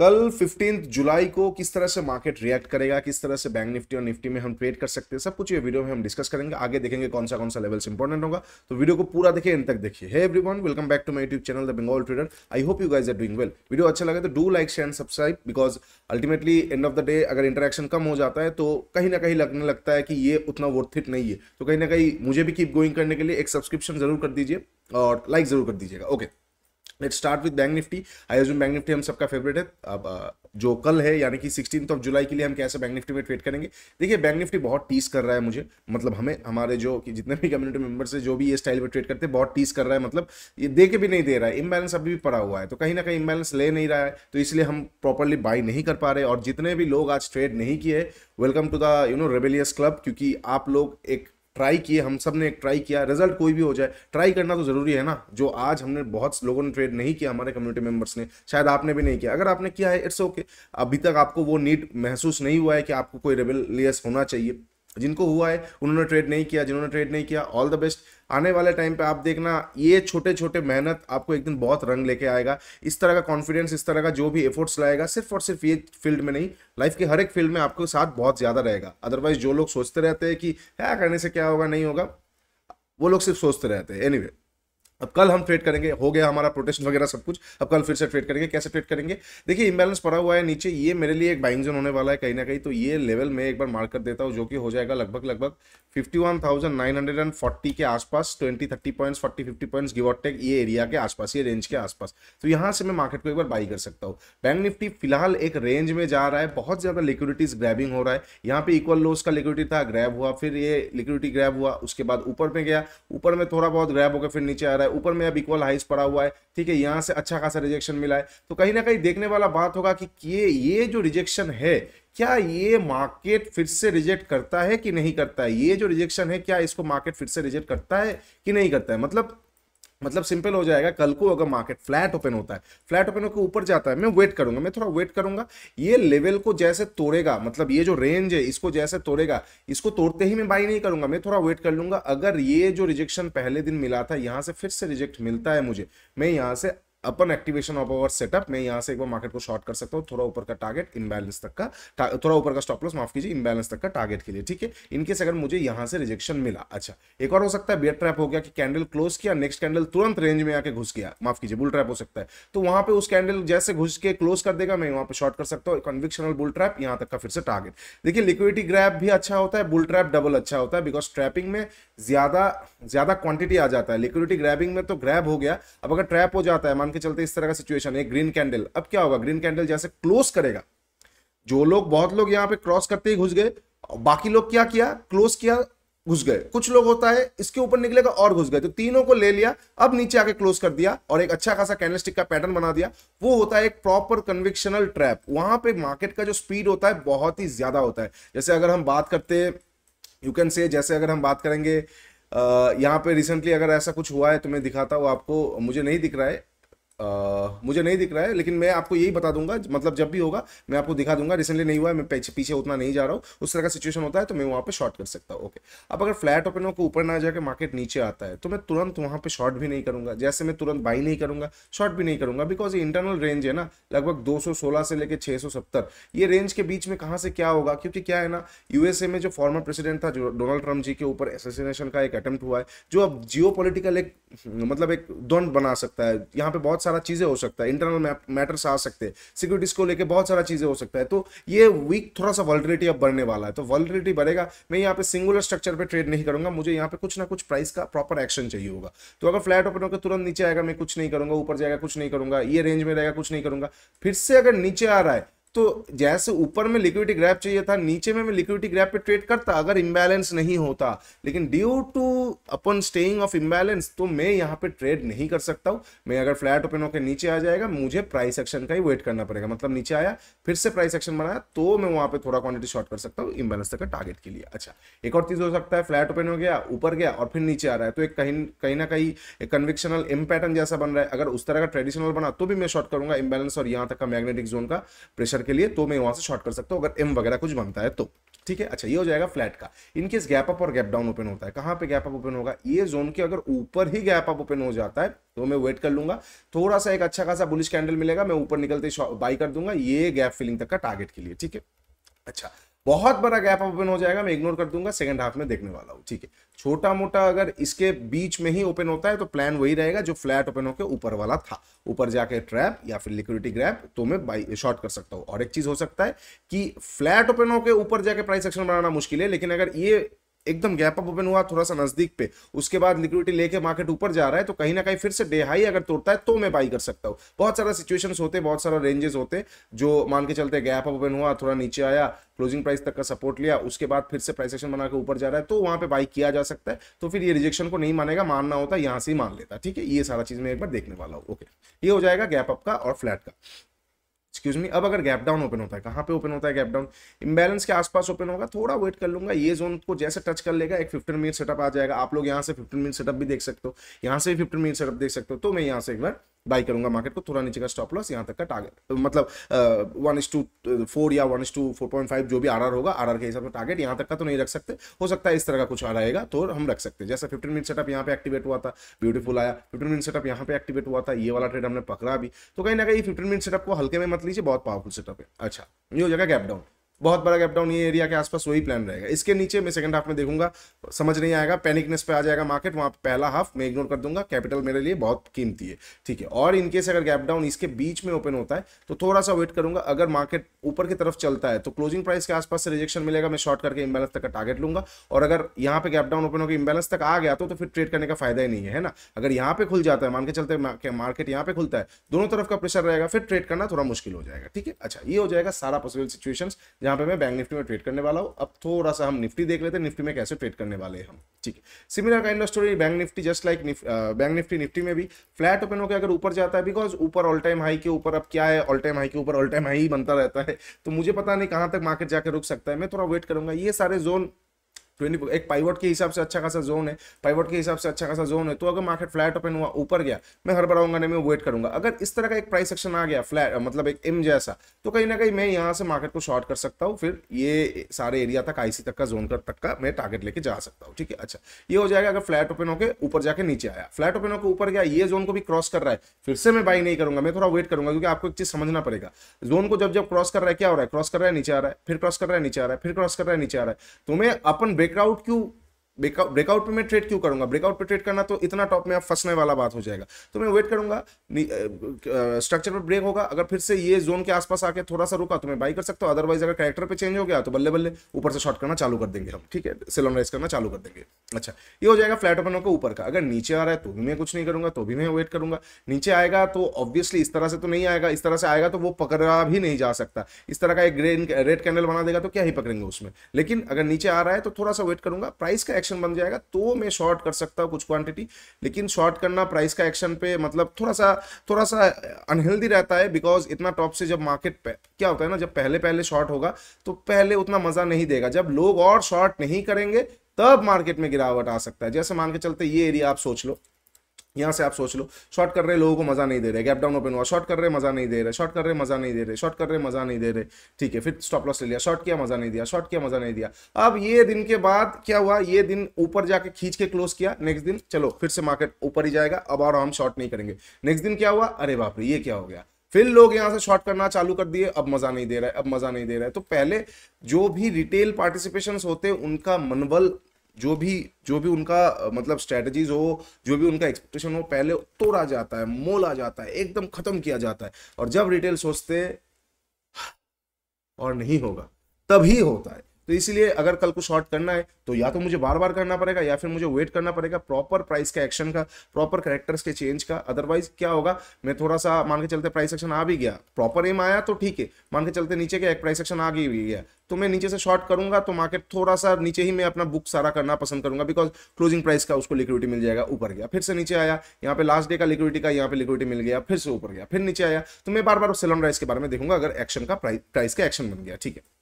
कल fifteen July को किस तरह से मार्केट रिएक्ट करेगा किस तरह से बैंक निफ्टी और निफ्टी में हम ट्रेड कर सकते हैं सब कुछ ये वीडियो में हम डिस्कस करेंगे आगे देखेंगे कौन सा कौन सा लेवल्स इंपॉर्टेंट होगा तो वीडियो को पूरा देखिए इन तक देखिए है everyone welcome back to my YouTube channel the Bengal trader I hope you guys are doing well video अच्छा लगे तो do like share and subscribe because ultimately end of the day अगर इंटरेक्शन कम हो जाता है तो कहीं ना कहीं लगने लगता है कि ये उतना इट नहीं है तो कहीं ना कहीं मुझे भी कीप गोइंग करने के लिए एक सब्सक्रिप्शन जरूर कर दीजिए और लाइक जरूर कर दीजिएगा okay okay. Let start with Bank Nifty I assume Bank Nifty हम सबका फेवरेट है अब जो कल है यानी कि सिक्सटीन ऑफ जुलाई के लिए हम कैसे बैंक निफ्टी में ट्रेड करेंगे देखिए बैंक निफ्टी बहुत टीस कर रहा है मुझे मतलब हमें हमारे जो कि जितने भी कम्युनिटी मेंबर्स है जो भी ये स्टाइल में ट्रेड करते हैं बहुत टीस कर रहा है मतलब ये दे के भी नहीं दे रहा है इम्बैलेंस अभी भी पड़ा हुआ है तो कहीं ना कहीं इम्बैलेंस ले नहीं रहा है तो इसलिए हम प्रॉपरली बाई नहीं कर पा रहे और जितने भी लोग आज ट्रेड नहीं किए welcome to the you know rebellious club क्योंकि आप लोग एक ट्राई किए हम सब ने एक ट्राई किया रिजल्ट कोई भी हो जाए ट्राई करना तो ज़रूरी है ना जो आज हमने बहुत लोगों ने ट्रेड नहीं किया हमारे कम्युनिटी मेम्बर्स ने शायद आपने भी नहीं किया अगर आपने किया है इट्स ओके okay. अभी तक आपको वो नीड महसूस नहीं हुआ है कि आपको कोई रेबेलियस होना चाहिए जिनको हुआ है उन्होंने ट्रेड नहीं किया जिन्होंने ट्रेड नहीं किया ऑल द बेस्ट आने वाले टाइम पे आप देखना ये छोटे छोटे मेहनत आपको एक दिन बहुत रंग लेके आएगा इस तरह का कॉन्फिडेंस इस तरह का जो भी एफर्ट्स लाएगा सिर्फ और सिर्फ ये फील्ड में नहीं लाइफ के हर एक फील्ड में आपके साथ बहुत ज़्यादा रहेगा अदरवाइज जो लोग सोचते रहते हैं कि क्या हाँ, करने से क्या होगा नहीं होगा वो लोग सिर्फ सोचते रहते हैं एनी anyway, अब कल हम ट्रेड करेंगे हो गया हमारा प्रोटेस्ट वगैरह सब कुछ अब कल फिर से ट्रेड करेंगे कैसे ट्रेड करेंगे देखिए इम्बैलेंस पड़ा हुआ है नीचे ये मेरे लिए एक बाइंग जोन होने वाला है कहीं ना कहीं तो ये लेवल मैं एक बार मार्क कर देता हूँ जो कि हो जाएगा लगभग लगभग 51,940 के आसपास 20 30 पॉइंट्स 40 50 पॉइंट्स गिव टेक ये एरिया के आसपास ये रेंज के आसपास तो यहाँ से मैं मार्केट को एक बार बाई कर सकता हूँ बैंक निफ्टी फिलहाल एक रेंज में जा रहा है बहुत ज़्यादा लिक्विडिटीज ग्रैबिंग हो रहा है यहाँ पे इक्वल लोस का लिक्विडिटी था ग्रैब हुआ फिर ये लिक्विडिटी ग्रैब हुआ उसके बाद ऊपर में गया ऊपर में थोड़ा बहुत ग्रैब होकर फिर नीचे आ रहा है है ऊपर में अब इक्वल हाइस पड़ा हुआ है ठीक है यहाँ से अच्छा खासा रिजेक्शन मिला है तो कहीं ना कहीं देखने वाला बात होगा कि ये ये जो रिजेक्शन है क्या ये मार्केट फिर से रिजेक्ट करता है कि नहीं करता है ये जो रिजेक्शन है क्या इसको मार्केट फिर से रिजेक्ट करता है कि नहीं करता है मतलब मतलब सिंपल हो जाएगा कल को अगर मार्केट फ्लैट ओपन होता है फ्लैट ओपन होकर ऊपर जाता है मैं वेट करूंगा मैं थोड़ा वेट करूंगा ये लेवल को जैसे तोड़ेगा मतलब ये जो रेंज है इसको जैसे तोड़ेगा इसको तोड़ते ही मैं बाई नहीं करूंगा मैं थोड़ा वेट कर लूंगा अगर ये जो रिजेक्शन पहले दिन मिला था यहाँ से फिर से रिजेक्ट मिलता है मुझे मैं यहाँ से अपन एक्टिवेशन ऑफ अवर सेटअप मैं यहाँ से एक बार मार्केट को शॉर्ट कर सकता हूँ थोड़ा ऊपर का टारगेट इनबैलेंस तक का थोड़ा ऊपर का स्टॉप लॉस माफ कीजिए इनबैलेंस तक का टारगेट के लिए ठीक है इनकेस अगर मुझे यहाँ से रिजेक्शन मिला अच्छा एक और हो सकता है बियर ट्रैप हो गया कि कैंडल क्लोज किया नेक्स्ट कैंडल तुरंत रेंज में आके घुस गया माफ कीजिए बुल ट्रैप हो सकता है तो वहां पर उस कैंडल जैसे घुस के क्लोज कर देगा मैं वहां पर शॉर्ट कर सकता हूँ कन्विक्शनल बुल ट्रैप यहाँ तक का फिर से टारगेट देखिए लिक्विडिटी ग्रैप भी अच्छा होता है बुल ट्रैप डबल अच्छा होता है बिकॉज ट्रैपिंग में ज्यादा ज्यादा क्वांटिटी आ जाता है लिक्विडिटी ग्रैबिंग में तो ग्रैब हो गया अब अगर ट्रैप हो जाता है मान के चलते इस तरह का सिचुएशन है ग्रीन कैंडल अब क्या होगा ग्रीन कैंडल जैसे क्लोज करेगा जो लोग बहुत लोग यहाँ पे क्रॉस करते ही घुस गए बाकी लोग क्या किया क्लोज किया घुस गए कुछ लोग होता है इसके ऊपर निकलेगा और घुस गए तो तीनों को ले लिया अब नीचे आके क्लोज कर दिया और एक अच्छा खासा कैंडलस्टिक का पैटर्न बना दिया वो होता है एक प्रॉपर कन्विक्शनल ट्रैप वहां पे मार्केट का जो स्पीड होता है बहुत ही ज्यादा होता है जैसे अगर हम बात करते यू कैन से जैसे अगर हम बात करेंगे यहाँ पे रिसेंटली अगर ऐसा कुछ हुआ है तो मैं दिखाता हूँ आपको मुझे नहीं दिख रहा है मुझे नहीं दिख रहा है लेकिन मैं आपको यही बता दूंगा मतलब जब भी होगा मैं आपको दिखा दूंगा रिसेंटली नहीं हुआ है मैं पीछे पीछे उतना नहीं जा रहा हूँ उस तरह का सिचुएशन होता है तो मैं वहाँ पर शॉर्ट कर सकता हूँ ओके अब अगर फ्लैट ओपन होकर ऊपर ना जाकर मार्केट नीचे आता है तो मैं तुरंत वहाँ पर शॉर्ट भी नहीं करूँगा जैसे मैं तुरंत बाई नहीं करूँगा शॉर्ट भी नहीं करूँगा बिकॉज इंटरनल रेंज है ना लगभग दो से लेकर छः ये रेंज के बीच में कहाँ से क्या होगा क्योंकि क्या है ना यूएसए में जो फॉर्मर प्रेसिडेंट था जो डोनाल्ड ट्रम्प जी के ऊपर एसोसिनेशन का एक अटैम्प्ट हुआ है जो अब जियो एक मतलब एक द्वंद बना सकता है यहाँ पे बहुत सारा चीज़ें हो सकता है इंटरनल मैटर्स आ सकते हैं सिक्योरिटीज़ को लेकर बहुत सारा चीज़ें हो सकता है तो ये वीक थोड़ा सा वर्लिटी अब बढ़ने वाला है तो वर्लिटी बढ़ेगा मैं यहाँ पे सिंगुलर स्ट्रक्चर पर ट्रेड नहीं करूंगा मुझे यहाँ पे कुछ ना कुछ प्राइस का प्रॉपर एक्शन चाहिए होगा तो अगर फ्लैट ओपन होकर तुरंत नीचे आएगा मैं कुछ नहीं करूंगा ऊपर जाएगा कुछ नहीं करूंगा ये रेंज में रहेगा कुछ नहीं करूंगा फिर से अगर नीचे आ रहा है तो जैसे ऊपर में लिक्विडिटी ग्रैप चाहिए था नीचे में मैं लिक्विडिटी ग्रैप पे ट्रेड करता अगर इंबैलेंस नहीं होता लेकिन ड्यू टू अपन स्टेइंग ऑफ इम्बैलेंस तो मैं यहाँ पे ट्रेड नहीं कर सकता हूँ मैं अगर फ्लैट ओपन होकर नीचे आ जाएगा मुझे प्राइस एक्शन का ही वेट करना पड़ेगा मतलब नीचे आया फिर से प्राइस एक्शन बनाया तो मैं वहाँ पे थोड़ा क्वांटिटी शॉर्ट कर सकता हूँ इम्बैलेंस तक टारगेट के लिए अच्छा एक और चीज़ हो सकता है फ्लैट ओपन हो गया ऊपर गया और फिर नीचे आ रहा है तो एक कहीं कहीं ना कहीं एक कन्विक्शनल एम पैटर्न जैसा बन रहा है अगर उस तरह का ट्रेडिशनल बना तो भी मैं शॉर्ट करूंगा इम्बैलेंस और यहाँ तक का मैग्नेटिक जोन का प्रेशर के लिए तो मैं वहाँ से शॉर्ट कर सकता हूँ अगर एम वगैरह कुछ बनता है तो ठीक है अच्छा ये हो जाएगा फ्लैट का इनकेस गैप अप और गैप डाउन ओपन होता है कहां पे गैप अप ओपन होगा ये जोन के अगर ऊपर ही गैप अप ओपन हो जाता है तो मैं वेट कर लूंगा थोड़ा सा एक अच्छा खासा बुलिश कैंडल मिलेगा मैं ऊपर निकलते बाई कर दूंगा ये गैप फिलिंग तक का टारगेट के लिए ठीक है अच्छा बहुत बड़ा गैप ओपन हो जाएगा मैं इग्नोर कर दूंगा सेकंड हाफ में देखने वाला हूँ ठीक है छोटा मोटा अगर इसके बीच में ही ओपन होता है तो प्लान वही रहेगा जो फ्लैट ओपन होकर ऊपर वाला था ऊपर जाके ट्रैप या फिर लिक्विडिटी ग्रैप तो मैं बाई शॉर्ट कर सकता हूँ और एक चीज हो सकता है कि फ्लैट ओपन होकर ऊपर जाके प्राइस एक्शन बनाना मुश्किल है लेकिन अगर ये एकदम गैप अप ओपन हुआ थोड़ा सा नजदीक पे उसके बाद लिक्विडिटी लेके मार्केट ऊपर जा रहा है तो कहीं ना कहीं फिर से डे हाई अगर तोड़ता है तो मैं बाई कर सकता हूँ बहुत सारा सिचुएशन होते बहुत सारा रेंजेस होते जो मान के चलते गैप अप ओपन हुआ थोड़ा नीचे आया क्लोजिंग प्राइस तक का सपोर्ट लिया उसके बाद फिर से प्राइसेशन बनाकर ऊपर जा रहा है तो वहां पे बाई किया जा सकता है तो फिर ये रिजेक्शन को नहीं मानेगा मानना होता है यहां से ही मान लेता ठीक है ये सारा चीज मैं एक बार देखने वाला हूँ ओके ये हो जाएगा गैप अप का और फ्लैट का एक्सक्यूज मी अब अगर गैप डाउन ओपन होता है कहाँ पे ओपन होता है गैप डाउन इंबैलेंस के आसपास ओपन होगा थोड़ा वेट कर लूंगा ये जोन को जैसे टच कर लेगा एक 15 मिनट सेटअप आ जाएगा आप लोग यहाँ से 15 मिनट सेटअप भी देख सकते हो यहाँ से भी 15 मिनट सेटअप देख सकते हो तो मैं यहाँ से एक बार बाई करूंगा मार्केट को थोड़ा नीचे का स्टॉप लॉस यहाँ तक का टारगेट तो मतलब वन इस टू फोर या one is to four point five जो भी आर आर होगा आर आर के हिसाब से टारगेट यहाँ तक का तो नहीं रख सकते हो सकता है इस तरह का कुछ रहेगा तो हम रख सकते हैं जैसे फिफ्टीन मिनट सेटअप यहाँ पे एक्टिवेट हुआ था ब्यूटीफुल आया फिफ्टीन मिनट सेटअप यहाँ पे एक्टिवेट हुआ था ये वाला ट्रेड हमने पकड़ा भी तो कहीं ना कहीं फिफ्टीन मिनट सेटअप को हल्के में मत लीजिए बहुत पावरफुल सेटअप है अच्छा ये हो जाएगा गैप डाउन बहुत बड़ा गैप डाउन ये एरिया के आसपास वही प्लान रहेगा इसके नीचे मैं सेकंड हाफ में देखूंगा समझ नहीं आएगा पैनिकनेस पे आ जाएगा मार्केट वहां पे पहला हाफ मैं इग्नोर कर दूंगा कैपिटल मेरे लिए बहुत कीमती है ठीक है और इनकेस अगर गैप डाउन इसके बीच में ओपन होता है तो थोड़ा सा वेट करूंगा अगर मार्केट ऊपर की तरफ चलता है तो क्लोजिंग प्राइस के आसपास से रिजेक्शन मिलेगा मैं शॉर्ट करके इम्बेलेंस तक का टारगेट लूंगा और अगर यहाँ पे गैप डाउन ओपन होकर इम्बेलेंस तक आ गया तो, तो फिर ट्रेड करने का फायदा ही नहीं है ना अगर यहाँ पे खुल जाता है मान के चलते मार्केट यहाँ पे खुलता है दोनों तरफ का प्रेशर रहेगा फिर ट्रेड करना थोड़ा मुश्किल हो जाएगा ठीक है अच्छा ये हो जाएगा सारा पॉसिबल सिचुएशन जहाँ पे मैं बैंक निफ्टी में ट्रेड करने वाला हूँ अब थोड़ा सा हम निफ्टी देख लेते हैं निफ्टी में कैसे ट्रेड करने वाले हैं हम ठीक है similar kind of story Bank Nifty just like Bank Nifty Nifty में भी फ्लैट ओपन होकर अगर ऊपर जाता है बिकॉज ऊपर ऑल टाइम हाई के ऊपर अब क्या है ऑल टाइम हाई के ऊपर ऑल टाइम हाई ही बनता रहता है तो मुझे पता नहीं कहाँ तक मार्केट जाकर रुक सकता है मैं थोड़ा वेट करूंगा ये सारे जोन ट्वेंटी एक पाइवट के हिसाब से अच्छा खासा जोन है पाइवट के हिसाब से अच्छा खासा जोन है तो अगर मार्केट फ्लैट ओपन हुआ ऊपर गया मैं हर आऊंगा नहीं मैं वेट करूंगा अगर इस तरह का एक प्राइस सेक्शन आ गया फ्लैट मतलब एक एम जैसा तो कहीं ना कहीं मैं यहाँ से मार्केट को शॉर्ट कर सकता हूँ फिर ये सारे एरिया तक आईसी तक का जोन कर तक का मैं टारगेट लेके जा सकता हूँ ठीक है अच्छा ये हो जाएगा अगर फ्लैट ओपन होकर ऊपर जाके नीचे आया फ्लैट ओपन होकर ऊपर गया ये जोन को भी क्रॉस कर रहा है फिर से मैं बाई नहीं करूंगा मैं थोड़ा वेट करूंगा क्योंकि आपको एक चीज समझना पड़ेगा जोन को जब जब क्रॉस कर रहा है क्या हो रहा है क्रॉस कर रहा है नीचे आ रहा है फिर क्रॉस कर रहा है नीचे आ रहा है फिर क्रॉस कर रहा है नीचे आ रहा है तो मैं अपन ब्रेकआउट क्यों ब्रेकआउट ब्रेकआउट पे मैं ट्रेड क्यों करूंगा ब्रेकआउट पे ट्रेड करना तो इतना टॉप में आप फंसने वाला बात हो जाएगा तो मैं वेट करूंगा स्ट्रक्चर पर ब्रेक होगा अगर फिर से ये जोन के आसपास आके थोड़ा सा रुका तो मैं बाई कर सकता हूँ अदरवाइज अगर कैरेक्टर पे चेंज हो गया तो बल्ले बल्ले ऊपर से शॉर्ट करना चालू कर देंगे हम ठीक है सिलोन राइज करना चालू कर देंगे अच्छा ये हो जाएगा फ्लैट ओपन होकर ऊपर का अगर नीचे आ रहा है तो भी मैं कुछ नहीं करूंगा तो भी मैं वेट करूंगा नीचे आएगा तो ऑब्वियसली इस तरह से तो नहीं आएगा इस तरह से आएगा तो वो पकड़ा भी नहीं जा सकता इस तरह का एक रेड कैंडल बना देगा तो क्या ही पकड़ेंगे उसमें लेकिन अगर नीचे आ रहा है तो थोड़ा सा वेट करूंगा प्राइस का एक्शन बन जाएगा तो मैं शॉर्ट कर सकता हूँ कुछ क्वांटिटी लेकिन शॉर्ट करना प्राइस का एक्शन पे मतलब थोड़ा सा थोड़ा सा अनहेल्दी रहता है बिकॉज इतना टॉप से जब मार्केट क्या होता है ना जब पहले पहले शॉर्ट होगा तो पहले उतना मजा नहीं देगा जब लोग और शॉर्ट नहीं करेंगे तब मार्केट में गिरावट आ सकता है जैसे मान के चलते ये एरिया आप सोच लो यहाँ से आप सोच लो शॉर्ट कर रहे लोगों को मजा नहीं दे रहे गैप डाउन ओपन हुआ शॉर्ट कर रहे मजा नहीं दे रहे शॉर्ट कर रहे मजा नहीं दे रहे शॉर्ट कर रहे मजा नहीं दे रहे ठीक है फिर स्टॉप लॉस ले लिया शॉर्ट किया मजा नहीं दिया शॉर्ट किया मजा नहीं दिया अब ये दिन के बाद क्या हुआ ये दिन ऊपर जाके खींच के क्लोज किया नेक्स्ट दिन चलो फिर से मार्केट ऊपर ही जाएगा अब और हम शॉर्ट नहीं करेंगे नेक्स्ट दिन क्या हुआ अरे बाप रे ये क्या हो गया फिर लोग यहाँ से शॉर्ट करना चालू कर दिए अब मजा नहीं दे रहा है अब मजा नहीं दे रहा है तो पहले जो भी रिटेल पार्टिसिपेशन होते उनका मनोबल जो भी जो भी उनका मतलब स्ट्रेटजीज हो जो भी उनका एक्सपेक्टेशन हो पहले तोड़ा जाता है मोला जाता है एकदम खत्म किया जाता है और जब रिटेल सोचते हाँ, और नहीं होगा तभी होता है तो इसलिए अगर कल को शॉर्ट करना है तो या तो मुझे बार बार करना पड़ेगा या फिर मुझे वेट करना पड़ेगा प्रॉपर प्राइस का एक्शन का प्रॉपर करेक्टर्स के चेंज का अदरवाइज क्या होगा मैं थोड़ा सा मान के चलते प्राइस एक्शन आ भी गया प्रॉपर एम आया तो ठीक है मान के चलते नीचे का एक प्राइस एक्शन आ भी गया तो मैं नीचे से शॉर्ट करूंगा तो मार्केट थोड़ा सा नीचे ही मैं अपना बुक सारा करना पसंद करूंगा बिकॉज क्लोजिंग प्राइस का उसको लिक्विडिटी मिल जाएगा ऊपर गया फिर से नीचे आया यहाँ पे लास्ट डे का लिक्विडिटी का यहाँ पे लिक्विडिटी मिल गया फिर से ऊपर गया फिर नीचे आया तो मैं बार बार सेलन राइस के बारे में देखूंगा अगर एक्शन का प्राइस का एक्शन बन गया ठीक है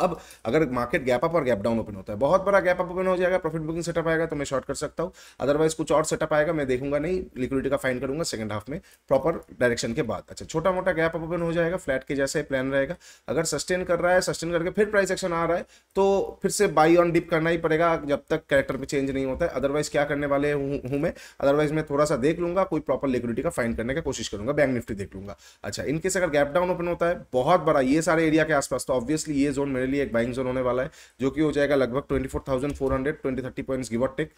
अब अगर मार्केट गैप अप और गैप डाउन ओपन होता है बहुत बड़ा गैप अप ओपन हो जाएगा प्रॉफिट बुकिंग सेटअप आएगा तो मैं शॉर्ट कर सकता हूँ अदरवाइज कुछ और सेटअप आएगा मैं देखूंगा नहीं लिक्विडिटी का फाइन करूंगा सेकंड हाफ में प्रॉपर डायरेक्शन के बाद अच्छा छोटा मोटा गैप अप ओपन हो जाएगा फ्लैट के जैसे प्लान रहेगा अगर सस्टेन कर रहा है सस्टेन करके फिर प्राइस एक्शन आ रहा है तो फिर से बाई ऑन डिप करना ही पड़ेगा जब तक कैरेक्टर में चेंज नहीं होता है अदरवाइज क्या करने वाले हूँ मैं अदरवाइज मैं थोड़ा सा देख लूंगा कोई प्रॉपर लिक्विडिटी का फाइन करने की कोशिश करूंगा बैंक निफ्टी देख लूंगा अच्छा इनकेस अगर गैप डाउन ओपन होता है बहुत बड़ा ये सारे एरिया के आसपास तो ऑब्वियसली ये जोन हमारे लिए एक बाइंग जोन होने वाला है जो कि हो जाएगा लगभग twenty four thousand four hundred twenty thirty points give और टेक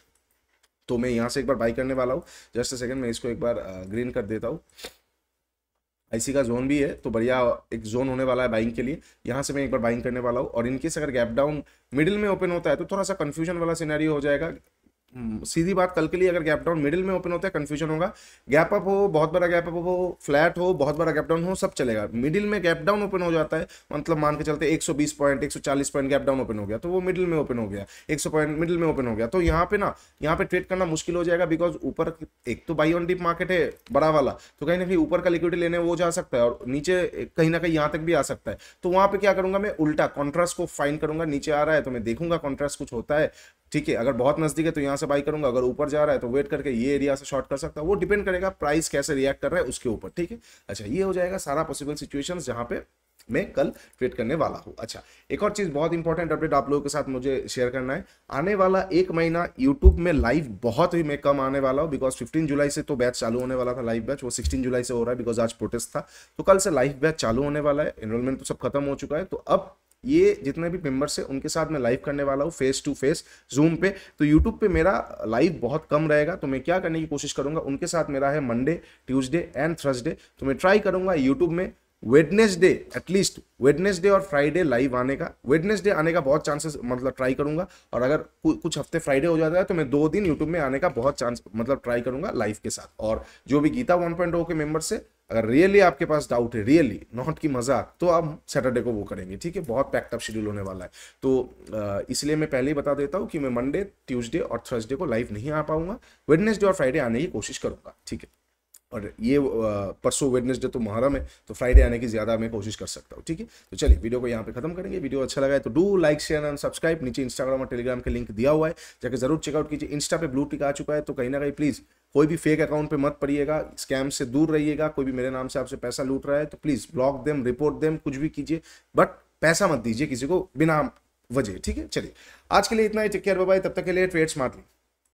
तो मैं यहाँ से एक बार बाई करने वाला हूँ जस्ट अ सेकेंड मैं इसको एक बार ग्रीन कर देता हूँ आईसी का जोन भी है तो बढ़िया एक जोन होने वाला है बाइंग के लिए यहाँ से मैं एक बार बाइंग करने वाला हूँ और इनकेस अगर गैप डाउन मिडिल में ओपन होता है तो थोड़ा सा कन्फ्यूजन वाला सिनेरियो हो जाएगा हम्म, सीधी बात कल के लिए अगर गैप डाउन मिडिल में ओपन होता है कंफ्यूजन होगा गैप अप हो बहुत बड़ा गैप अप हो फ्लैट हो बहुत बड़ा गैप डाउन हो सब चलेगा मिडिल में गैप डाउन ओपन हो जाता है मतलब मान के चलते 120 point 140 point gap down open हो गया तो वो मिडिल में ओपन हो गया 100 पॉइंट मिडिल में ओपन हो गया तो यहाँ पे ना यहाँ पे ट्रेड करना मुश्किल हो जाएगा बिकॉज ऊपर एक तो बाई ऑन डीप मार्केट है बड़ा वाला तो कहीं ना कहीं ऊपर का लिक्विड लेने वो जा सकता है और नीचे कहीं ना कहीं यहाँ तक भी आ सकता है तो वहाँ पे क्या करूंगा मैं उल्टा कॉन्ट्रास्ट को फाइन करूंगा नीचे आ रहा है तो मैं देखूंगा कॉन्ट्रास्ट कुछ होता है ठीक है अगर बहुत नज़दीक है तो यहाँ से बाई करूंगा अगर ऊपर जा रहा है तो वेट करके ये एरिया से शॉर्ट कर सकता है वो डिपेंड करेगा प्राइस कैसे रिएक्ट कर रहा है उसके ऊपर ठीक है अच्छा ये हो जाएगा सारा पॉसिबल सिचुएशन जहां पे मैं कल ट्रेड करने वाला हूँ अच्छा एक और चीज़ बहुत इंपॉर्टेंट अपडेट आप लोगों के साथ मुझे शेयर करना है आने वाला एक महीना यूट्यूब में लाइव बहुत ही मैं कम आने वाला हूँ बिकॉज 15 जुलाई से तो बैच चालू होने वाला था लाइव बैच वो 16 जुलाई से हो रहा है बिकॉज आज प्रोटेस्ट था तो कल से लाइव बैच चालू होने वाला है एनरोलमेंट तो सब खत्म हो चुका है तो अब ये जितने भी मेम्बर्स हैं उनके साथ मैं लाइव करने वाला हूँ फेस टू फेस जूम पे तो यूट्यूब पे मेरा लाइव बहुत कम रहेगा तो मैं क्या करने की कोशिश करूँगा उनके साथ मेरा है मंडे ट्यूजडे एंड थर्सडे तो मैं ट्राई करूँगा यूट्यूब में वेडनेसडे एटलीस्ट वेडनेसडे और फ्राइडे लाइव आने का वेडनेसडे आने का बहुत चांसेस मतलब ट्राई करूंगा और अगर कुछ हफ्ते फ्राइडे हो जाता है तो मैं दो दिन यूट्यूब में आने का बहुत चांस मतलब ट्राई करूंगा लाइव के साथ और जो भी गीता वन पॉइंट oh के मेम्बर्स है अगर रियली आपके पास डाउट है रियली नॉट की मजाक तो आप सैटरडे को वो करेंगे ठीक है बहुत पैक्टअप शेड्यूल होने वाला है तो इसलिए मैं पहले ही बता देता हूँ कि मैं मंडे ट्यूसडे और थर्सडे को लाइव नहीं आ पाऊंगा वेडनेसडे और फ्राइडे आने की कोशिश करूंगा ठीक है और ये परसों वेडनेसडे तो मुहरम है तो फ्राइडे आने की ज़्यादा मैं कोशिश कर सकता हूँ ठीक है तो चलिए वीडियो को यहाँ पे खत्म करेंगे वीडियो अच्छा लगा है तो do like share and subscribe नीचे इंस्टाग्राम और टेलीग्राम के लिंक दिया हुआ है जाकर जरूर चेकआउट कीजिए इंस्टा पे ब्लू टिक आ चुका है तो कहीं ना कहीं प्लीज़ कोई भी फेक अकाउंट पे मत पड़िएगा स्कैम से दूर रहिएगा कोई भी मेरे नाम से आपसे पैसा लूट रहा है तो please block them report them कुछ भी कीजिए बट पैसा मत दीजिए किसी को बिना वजह ठीक है चलिए आज के लिए इतना ही टेक केयर बाय तब तक के लिए ट्रेड स्मार्टली